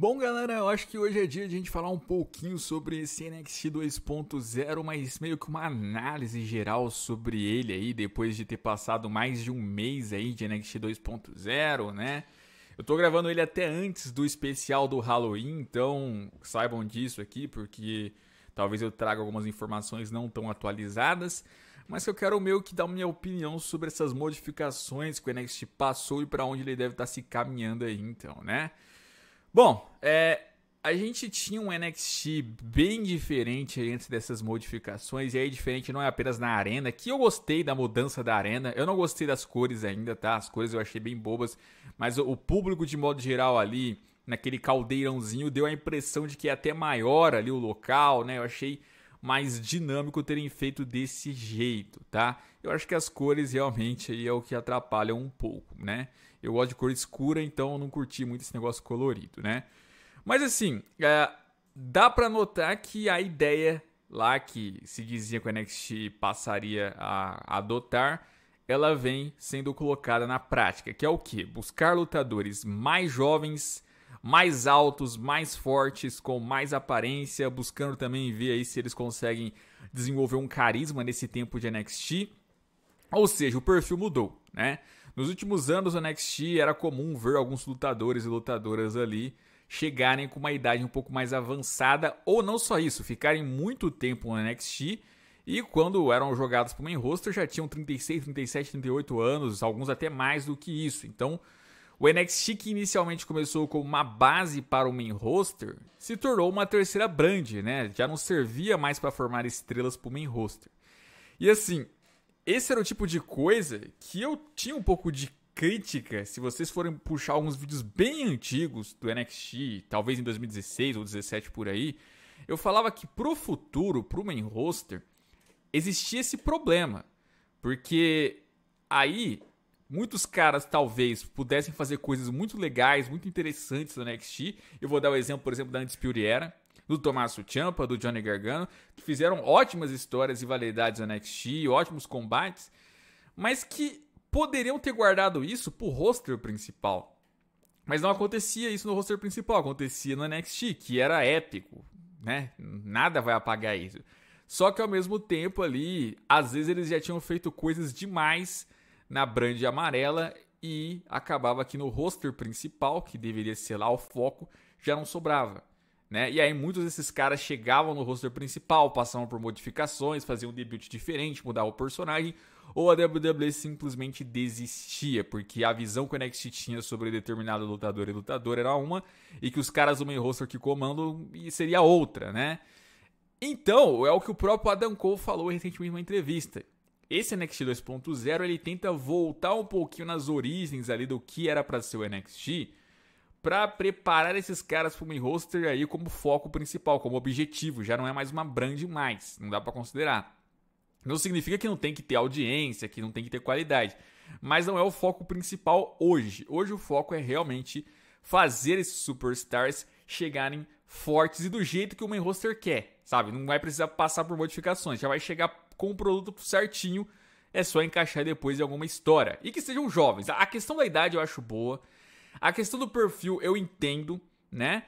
Bom, galera, eu acho que hoje é dia de a gente falar um pouquinho sobre esse NXT 2.0, mas meio que uma análise geral sobre ele aí, depois de ter passado mais de um mês aí de NXT 2.0, né? Eu tô gravando ele até antes do especial do Halloween, então saibam disso aqui, porque talvez eu traga algumas informações não tão atualizadas, mas que eu quero meio que dar minha opinião sobre essas modificações que o NXT passou e para onde ele deve estar tá se caminhando aí, então, né? Bom, é, a gente tinha um NXT bem diferente antes dessas modificações, e aí diferente não é apenas na arena, que eu gostei da mudança da arena, eu não gostei das cores ainda, tá? As cores eu achei bem bobas, mas o público de modo geral ali, naquele caldeirãozinho, deu a impressão de que é até maior ali o local, né? Eu achei mais dinâmico terem feito desse jeito, tá? Eu acho que as cores realmente aí é o que atrapalha um pouco, né? Eu gosto de cor escura, então eu não curti muito esse negócio colorido, né? Mas assim, é, dá para notar que a ideia lá que se dizia que o NXT passaria a adotar, ela vem sendo colocada na prática, que é o que? Buscar lutadores mais jovens, mais altos, mais fortes, com mais aparência, buscando também ver aí se eles conseguem desenvolver um carisma nesse tempo de NXT. Ou seja, o perfil mudou, né? Nos últimos anos o NXT era comum ver alguns lutadores e lutadoras ali chegarem com uma idade um pouco mais avançada, ou não só isso, ficarem muito tempo no NXT e quando eram jogados para o main roster já tinham 36, 37, 38 anos, alguns até mais do que isso. Então, o NXT que inicialmente começou como uma base para o main roster, se tornou uma terceira brand, né? Já não servia mais para formar estrelas para o main roster. E assim, esse era o tipo de coisa que eu tinha um pouco de crítica. Se vocês forem puxar alguns vídeos bem antigos do NXT, talvez em 2016 ou 2017 por aí, eu falava que pro futuro, pro main roster, existia esse problema. Porque aí muitos caras talvez pudessem fazer coisas muito legais, muito interessantes no NXT. Eu vou dar o exemplo, por exemplo, da Antes Era do Tommaso Ciampa, do Johnny Gargano, que fizeram ótimas histórias e validades no NXT, ótimos combates, mas que poderiam ter guardado isso pro roster principal. Mas não acontecia isso no roster principal, acontecia no NXT, que era épico, né? Nada vai apagar isso. Só que ao mesmo tempo ali, às vezes eles já tinham feito coisas demais na brand amarela e acabava que no roster principal, que deveria ser lá o foco, já não sobrava. Né? E aí muitos desses caras chegavam no roster principal, passavam por modificações, faziam um debut diferente, mudavam o personagem, ou a WWE simplesmente desistia, porque a visão que o NXT tinha sobre determinado lutador e lutador era uma, e que os caras do main roster que comandam seria outra, né? Então, é o que o próprio Adam Cole falou recentemente em uma entrevista. Esse NXT 2.0, ele tenta voltar um pouquinho nas origens ali do que era para ser o NXT, para preparar esses caras para o roster aí como foco principal, como objetivo. Já não é mais uma brand mais, não dá para considerar. Não significa que não tem que ter audiência, que não tem que ter qualidade, mas não é o foco principal hoje. Hoje o foco é realmente fazer esses superstars chegarem fortes e do jeito que o main roster quer, sabe? Não vai precisar passar por modificações, já vai chegar com o produto certinho, é só encaixar depois em alguma história. E que sejam jovens. A questão da idade eu acho boa. A questão do perfil eu entendo, né?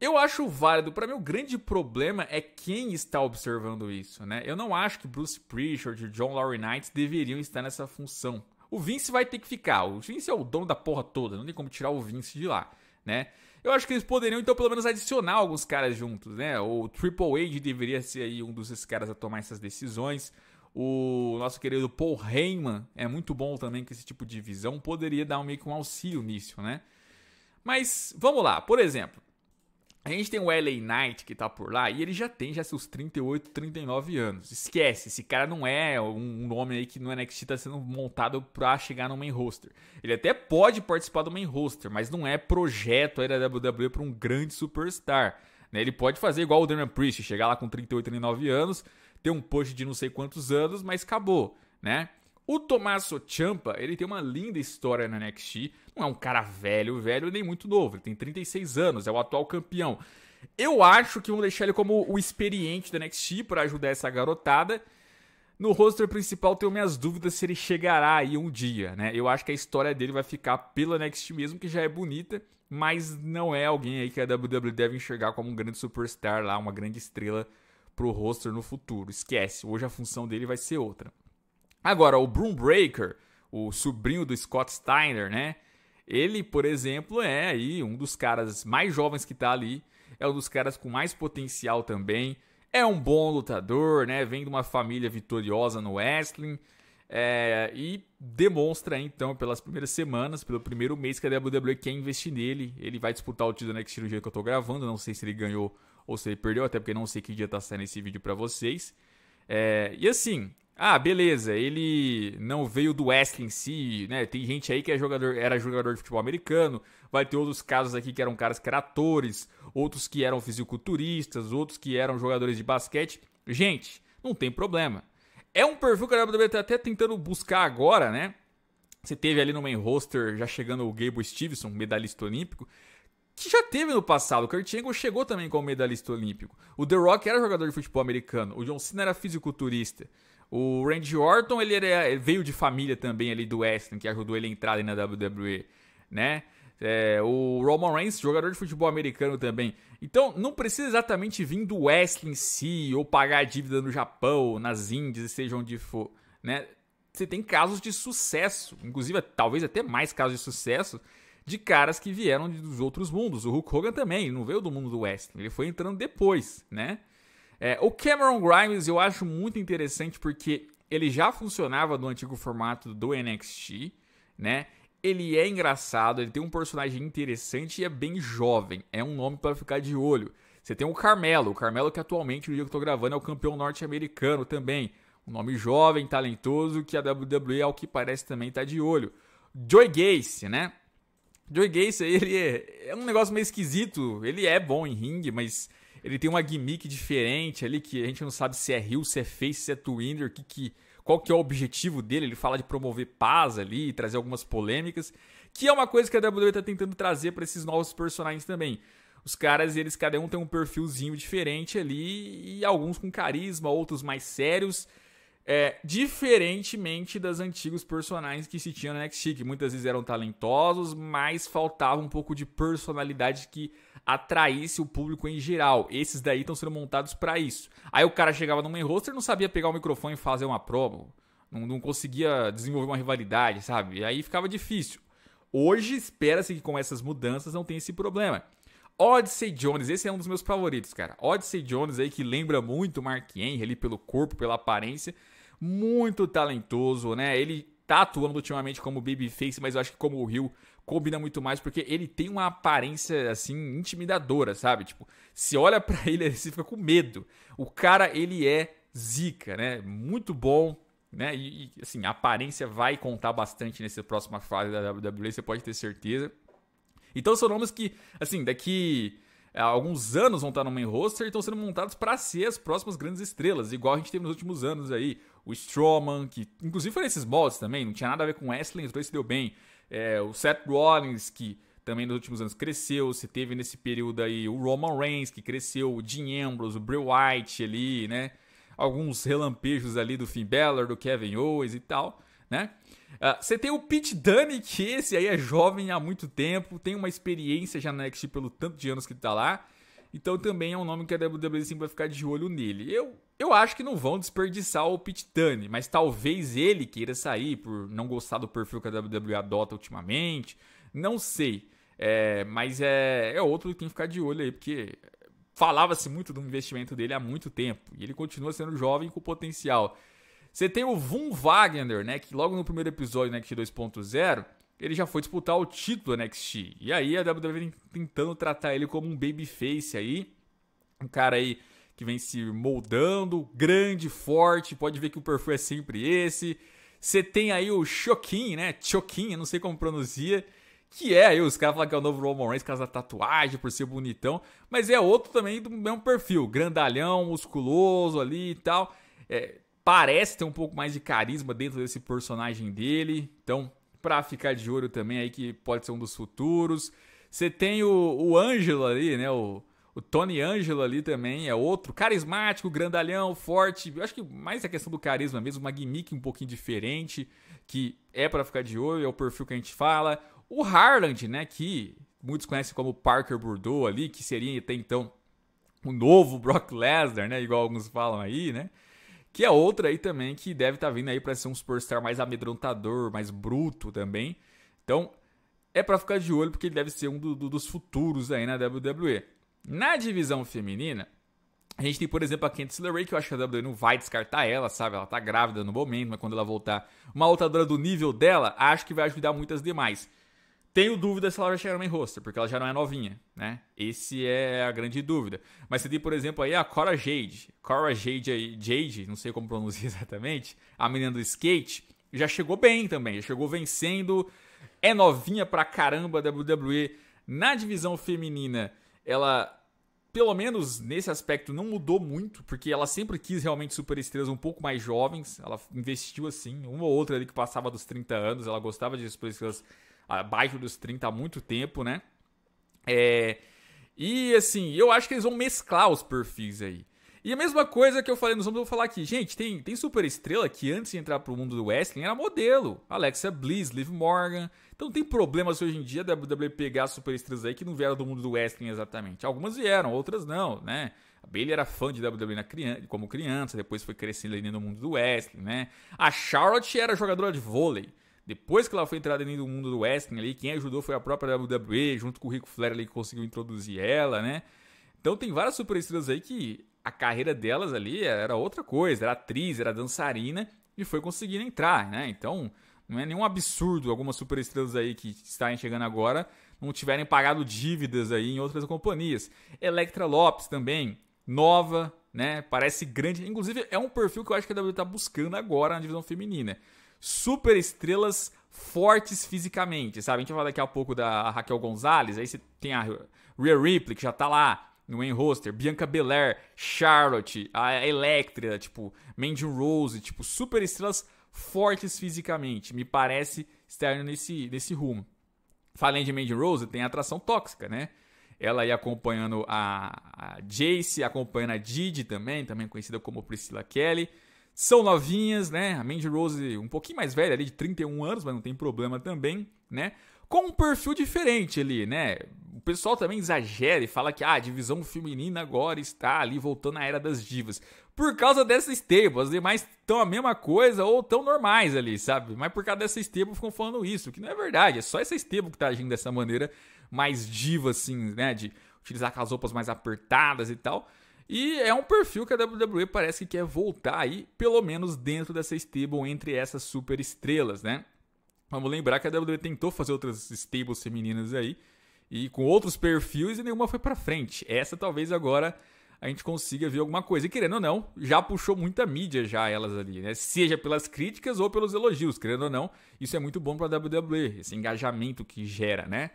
Eu acho válido. Para mim, o grande problema é quem está observando isso, né? Eu não acho que Bruce Prichard e John Laurie Knight deveriam estar nessa função. O Vince vai ter que ficar. O Vince é o dono da porra toda. Não tem como tirar o Vince de lá, né? Eu acho que eles poderiam, então, pelo menos adicionar alguns caras juntos, né? O Triple H deveria ser aí um dos caras a tomar essas decisões. O nosso querido Paul Heyman é muito bom também com esse tipo de visão, poderia dar meio que um auxílio nisso, né? Mas vamos lá, por exemplo, a gente tem o LA Knight que tá por lá e ele já tem já seus 38, 39 anos. Esquece, esse cara não é um nome aí que no NXT tá sendo montado pra chegar no main roster. Ele até pode participar do main roster, mas não é projeto aí da WWE pra um grande superstar. Né? Ele pode fazer igual o Damian Priest, chegar lá com 38, 39 anos, ter um post de não sei quantos anos, mas acabou, né? O Tommaso Ciampa, ele tem uma linda história na NXT. Não é um cara velho, velho, nem muito novo. Ele tem 36 anos, é o atual campeão. Eu acho que vão deixar ele como o experiente da NXT para ajudar essa garotada. No roster principal, tenho minhas dúvidas se ele chegará aí um dia, né? Eu acho que a história dele vai ficar pela NXT mesmo, que já é bonita, mas não é alguém aí que a WWE deve enxergar como um grande superstar lá, uma grande estrela pro roster no futuro. Esquece, hoje a função dele vai ser outra. Agora, o Broom Breaker, o sobrinho do Scott Steiner, né? Ele, por exemplo, é aí um dos caras mais jovens que tá ali, é um dos caras com mais potencial também. É um bom lutador, né? Vem de uma família vitoriosa no wrestling. É, e demonstra então pelas primeiras semanas, pelo primeiro mês que a WWE quer investir nele. Ele vai disputar o título da NXT que eu tô gravando. Não sei se ele ganhou ou se ele perdeu, até porque não sei que dia está saindo esse vídeo para vocês. É, e assim, ah, beleza, ele não veio do wrestling em si, né? Tem gente aí que é jogador, era jogador de futebol americano, vai ter outros casos aqui que eram caras que eram atores, outros que eram fisiculturistas, outros que eram jogadores de basquete. Gente, não tem problema. É um perfil que a WWE tá até tentando buscar agora, né? Você teve ali no main roster já chegando o Gable Stevenson, medalhista olímpico que já teve no passado. O Angle chegou também como medalhista olímpico. O The Rock era jogador de futebol americano. O John Cena era fisiculturista. O Randy Orton ele, era, ele veio de família também ali do wrestling, que ajudou ele a entrar na WWE, né? É, o Roman Reigns, jogador de futebol americano também. Então, não precisa exatamente vir do wrestling em si, ou pagar a dívida no Japão, nas Índias, seja onde for, né? Você tem casos de sucesso, inclusive talvez até mais casos de sucesso, de caras que vieram dos outros mundos. O Hulk Hogan também, ele não veio do mundo do wrestling, ele foi entrando depois, né? É, o Cameron Grimes eu acho muito interessante porque ele já funcionava no antigo formato do NXT, né? Ele é engraçado, ele tem um personagem interessante e é bem jovem. É um nome para ficar de olho. Você tem o Carmelo, o Carmelo que atualmente, no dia que eu tô gravando, é o campeão norte-americano também. Um nome jovem, talentoso, que a WWE, ao que parece, também tá de olho. Joy Gacy, né? Joey Gacy, ele é, é um negócio meio esquisito. Ele é bom em ringue, mas ele tem uma gimmick diferente ali que a gente não sabe se é heel, se é face, se é twinder, que, que, qual que é o objetivo dele. Ele fala de promover paz ali, trazer algumas polêmicas, que é uma coisa que a WWE está tentando trazer para esses novos personagens também. Os caras, eles cada um tem um perfilzinho diferente ali, e alguns com carisma, outros mais sérios. É, diferentemente das antigos personagens que se tinham na NXT, que muitas vezes eram talentosos, mas faltava um pouco de personalidade que atraísse o público em geral. Esses daí estão sendo montados para isso. Aí o cara chegava no main roster não sabia pegar o microfone e fazer uma promo, não, não conseguia desenvolver uma rivalidade, sabe? E aí ficava difícil. Hoje espera-se que com essas mudanças não tenha esse problema. Odyssey Jones, esse é um dos meus favoritos, cara. Odyssey Jones aí que lembra muito Mark Henry ali pelo corpo, pela aparência. Muito talentoso, né? Ele tá atuando ultimamente como babyface, mas eu acho que como o Rio combina muito mais porque ele tem uma aparência assim intimidadora, sabe? Tipo, se olha para ele, você fica com medo. O cara, ele é zica, né? Muito bom, né? E, e assim, a aparência vai contar bastante nessa próxima fase da WWE, você pode ter certeza. Então são nomes que, assim, daqui é, alguns anos vão estar no main roster e estão sendo montados para ser as próximas grandes estrelas, igual a gente teve nos últimos anos aí. O Strowman, que inclusive foi nesses mods também, não tinha nada a ver com wrestling, os dois se deu bem. É, o Seth Rollins, que também nos últimos anos cresceu. se teve nesse período aí o Roman Reigns, que cresceu, o Dean Ambrose, o Bray White ali, né? Alguns relampejos ali do Finn Balor, do Kevin Owens e tal né? Uh, você tem o Pete Dunne, que esse aí é jovem há muito tempo, tem uma experiência já na NXT pelo tanto de anos que ele tá lá. Então também é um nome que a WWE vai ficar de olho nele. Eu, eu acho que não vão desperdiçar o Pete Dunne, mas talvez ele queira sair por não gostar do perfil que a WWE adota ultimamente. Não sei. É, mas é, é outro que tem que ficar de olho aí, porque falava-se muito do investimento dele há muito tempo. E ele continua sendo jovem com potencial. Você tem o Von Wagner, né? Que logo no primeiro episódio do NXT 2.0, ele já foi disputar o título do NXT. E aí a WWE tentando tratar ele como um babyface aí. Um cara aí que vem se moldando, grande, forte, pode ver que o perfil é sempre esse. Você tem aí o Choquin, né? Choquin, não sei como pronuncia, que é aí, os caras falam que é o novo Roman Reigns, casa da tatuagem, por ser bonitão, mas é outro também do mesmo perfil, grandalhão, musculoso ali e tal. É, parece ter um pouco mais de carisma dentro desse personagem dele. Então, pra ficar de olho também aí, que pode ser um dos futuros. Você tem o, o Ângelo ali, né? O, o Tony Ângelo ali também é outro. Carismático, grandalhão, forte. Eu acho que mais a questão do carisma mesmo, uma gimmick um pouquinho diferente, que é para ficar de olho, é o perfil que a gente fala. O Harland, né? Que muitos conhecem como Parker Bordeaux ali, que seria até então o novo Brock Lesnar, né? Igual alguns falam aí, né? que é outra aí também que deve estar tá vindo aí para ser um superstar mais amedrontador, mais bruto também. Então, é para ficar de olho porque ele deve ser um do, do, dos futuros aí na WWE. Na divisão feminina, a gente tem, por exemplo, a Candice LeRae, que eu acho que a WWE não vai descartar ela, sabe? Ela tá grávida no momento, mas quando ela voltar, uma lutadora do nível dela, acho que vai ajudar muitas demais. Tenho dúvida se ela vai chegar no main roster, porque ela já não é novinha, né? Esse é a grande dúvida. Mas você tem, por exemplo, aí a Cora Jade. Cora Jade, Jade, não sei como pronuncia exatamente, a menina do skate, já chegou bem também, já chegou vencendo, é novinha pra caramba da WWE. Na divisão feminina, ela, pelo menos nesse aspecto, não mudou muito, porque ela sempre quis realmente superestrelas um pouco mais jovens, ela investiu assim, uma ou outra ali que passava dos 30 anos, ela gostava de superestrelas estrelas abaixo dos 30 há muito tempo, né? É, e assim, eu acho que eles vão mesclar os perfis aí. E a mesma coisa que eu falei nos homens, eu vou falar aqui. Gente, tem, tem super estrela que antes de entrar pro mundo do wrestling era modelo. Alexa Bliss, Liv Morgan. Então tem problemas hoje em dia da WWE pegar super estrelas aí que não vieram do mundo do wrestling exatamente. Algumas vieram, outras não, né? A Bailey era fã de WWE na criança, como criança, depois foi crescendo ali no mundo do wrestling, né? A Charlotte era jogadora de vôlei. Depois que ela foi entrada dentro do mundo do wrestling ali, quem ajudou foi a própria WWE, junto com o Rico Flair ali que conseguiu introduzir ela, né? Então tem várias superestrelas aí que a carreira delas ali era outra coisa, era atriz, era dançarina e foi conseguindo entrar, né? Então não é nenhum absurdo algumas superestrelas aí que estarem chegando agora não tiverem pagado dívidas aí em outras companhias. Electra Lopes também, nova, né? Parece grande. Inclusive, é um perfil que eu acho que a WWE está buscando agora na divisão feminina super estrelas fortes fisicamente, sabe? A gente vai falar daqui a pouco da Raquel Gonzalez, aí você tem a Rhea Ripley, que já tá lá no main roster, Bianca Belair, Charlotte, a Electra, tipo, Mandy Rose, tipo, super estrelas fortes fisicamente. Me parece estar nesse, nesse rumo. Falando de Mandy Rose, tem a atração tóxica, né? Ela aí acompanhando a, a Jace, acompanhando a Didi também, também conhecida como Priscila Kelly são novinhas, né? A Mandy Rose um pouquinho mais velha ali, de 31 anos, mas não tem problema também, né? Com um perfil diferente ali, né? O pessoal também exagera e fala que ah, a divisão feminina agora está ali voltando à era das divas. Por causa dessa stable, as demais estão a mesma coisa ou tão normais ali, sabe? Mas por causa dessa stable ficam falando isso, que não é verdade, é só essa stable que está agindo dessa maneira mais diva assim, né, de utilizar aquelas roupas mais apertadas e tal. E é um perfil que a WWE parece que quer voltar aí, pelo menos dentro dessa stable entre essas super estrelas, né? Vamos lembrar que a WWE tentou fazer outras stables femininas aí e com outros perfis e nenhuma foi para frente. Essa talvez agora a gente consiga ver alguma coisa. E querendo ou não, já puxou muita mídia já elas ali, né? Seja pelas críticas ou pelos elogios, querendo ou não, isso é muito bom para a WWE, esse engajamento que gera, né?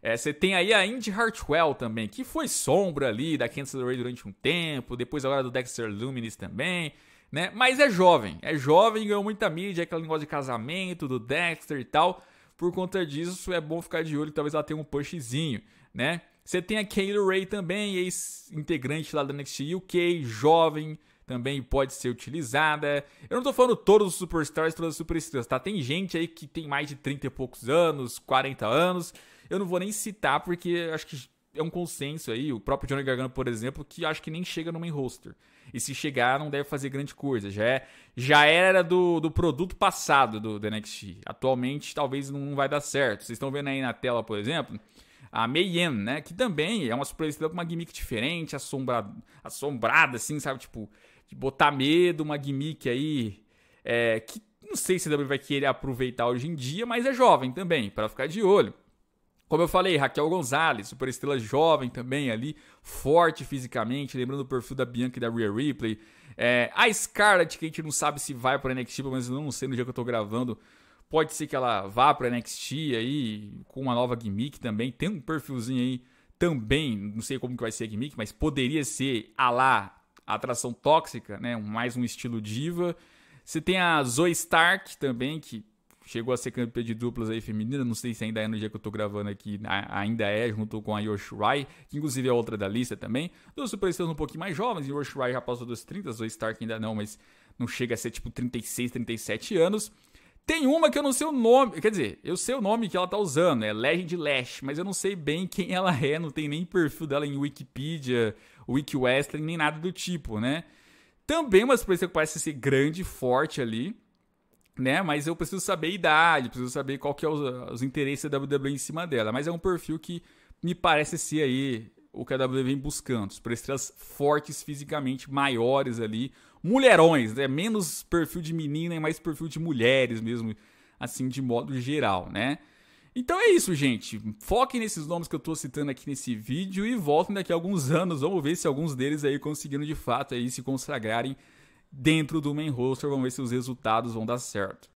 É, você tem aí a Indy Hartwell também, que foi sombra ali da Kansas Ray durante um tempo, depois agora do Dexter Luminis também, né? Mas é jovem, é jovem, ganhou muita mídia, aquela negócio de casamento do Dexter e tal. Por conta disso, é bom ficar de olho, talvez ela tenha um pushzinho, né? Você tem a Kayla Ray também, ex-integrante lá da NXT UK, jovem, também pode ser utilizada. Eu não tô falando todos os superstars, todas as superestrelas, tá? Tem gente aí que tem mais de 30 e poucos anos, 40 anos. Eu não vou nem citar porque acho que é um consenso aí, o próprio Johnny Gargano, por exemplo, que acho que nem chega no main roster. E se chegar, não deve fazer grande coisa. Já, é, já era do, do produto passado do, do NXT. Atualmente, talvez não vai dar certo. Vocês estão vendo aí na tela, por exemplo, a Mayhem, né? Que também é uma superestrela com uma gimmick diferente, assombra, assombrada, assim, sabe? Tipo, de botar medo, uma gimmick aí é, que não sei se a WWE vai querer aproveitar hoje em dia, mas é jovem também, para ficar de olho. Como eu falei, Raquel Gonzalez, superestrela jovem também ali, forte fisicamente, lembrando o perfil da Bianca e da Rhea Ripley. É, a Scarlett, que a gente não sabe se vai para NXT, mas não sei no dia que eu tô gravando, pode ser que ela vá para NXT aí com uma nova gimmick também. Tem um perfilzinho aí também, não sei como que vai ser a gimmick, mas poderia ser a lá atração tóxica, né? Mais um estilo diva. Você tem a Zoe Stark também, que chegou a ser campeã de duplas aí feminina, não sei se ainda é no dia que eu tô gravando aqui, ainda é, junto com a Rai, que inclusive é outra da lista também. Duas superestrelas um pouquinho mais jovens, Rai já passou dos 30, Zoe Stark ainda não, mas não chega a ser tipo 36, 37 anos. Tem uma que eu não sei o nome, quer dizer, eu sei o nome que ela tá usando, é Legend Lash, mas eu não sei bem quem ela é, não tem nem perfil dela em Wikipedia, Wick Wrestling, nem nada do tipo, né? Também uma surpresa que parece ser grande, forte ali, né? Mas eu preciso saber a idade, preciso saber qual que é os, os interesses da WWE em cima dela. Mas é um perfil que me parece ser aí o que a WWE vem buscando. Superestrelas fortes fisicamente, maiores ali. Mulherões, né? Menos perfil de menina e mais perfil de mulheres mesmo, assim, de modo geral, né? Então é isso, gente. Foquem nesses nomes que eu estou citando aqui nesse vídeo e voltem daqui a alguns anos. Vamos ver se alguns deles aí conseguiram de fato aí se consagrarem dentro do main roster. Vamos ver se os resultados vão dar certo.